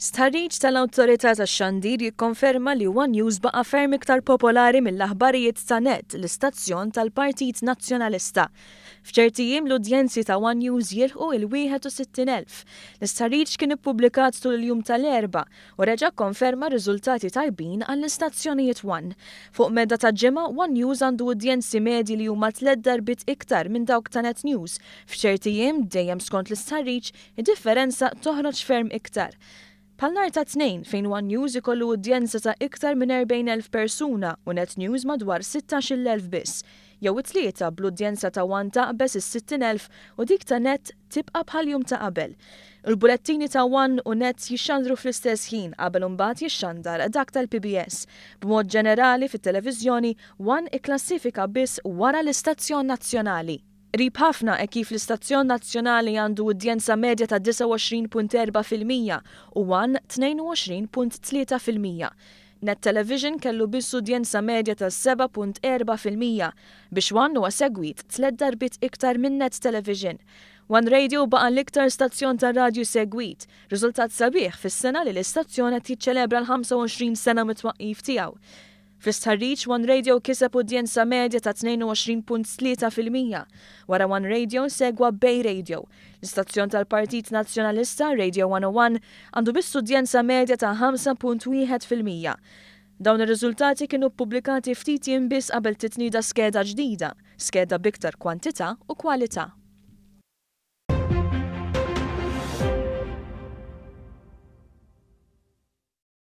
Starriċ tal autorita ta' xandir jikkonferma li One News baqa ferm iktar popolari mill-aħbarijiet ta' net l-istazzjon tal-Partit Nazzjonalista. F'ċertijiem l-udjenzi ta' One News jirħu il-61,000. L-istarriċ kien ippubblikat tul il-jum tal-erba u reġa konferma riżultati tajbin għall-istazzjonijiet One. Fuq medda ta' ġimma One News għandu udjenzi medji li huma tled darbit iktar minn dawk ta' Net News. F'ċertijiem dejjem skont l-istarriċ id-differenza toħroġ ferm iktar. Pal nar ta' tnejn fejn One News ikollu udjenza ta' iktar minn 40.000 persuna u Net News madwar 16.000 biss. Jew it-tlieta bl-udjenza ta' One qbes is-60.000 u dik ta' Net tibqa' bħal jum ta' qabel. Il-bulettini ta' One u Net jixxandru fl-istess ħin qabel imbagħad jixxandar dak tal-PBS. B'mod ġenerali fit-televiżjoni One ikklassifika biss wara l-istazzjon nazzjonali. Rib ħafna e kif l-Istazzjon Nazzjonali għandu udjenza medja ta' 29.4% u għan 22.3%. Net Television kellu biss udjenza medja ta' 7.4% biex wannu segwit tled darbit iktar minn Net Television. One Radio baqa l-iktar stazzjon ta' radju segwit, riżultat sabiħ fis-sena li l-istazzjon qed jiċċelebra l-25 sena mitwaqif tiegħu. Fis-sarriċ One Radio kiseb udjenza medja ta' 22.3% wara One Radio segwa Bay Radio. L-istazzjon tal-Partit Nazzjonalista Radio 101 għandu biss udjenza medja ta' 5.1%. Dawn ir-riżultati kienu pubblikati ftit biss qabel titnida skeda ġdida, skeda biktar kwantità u kwalità.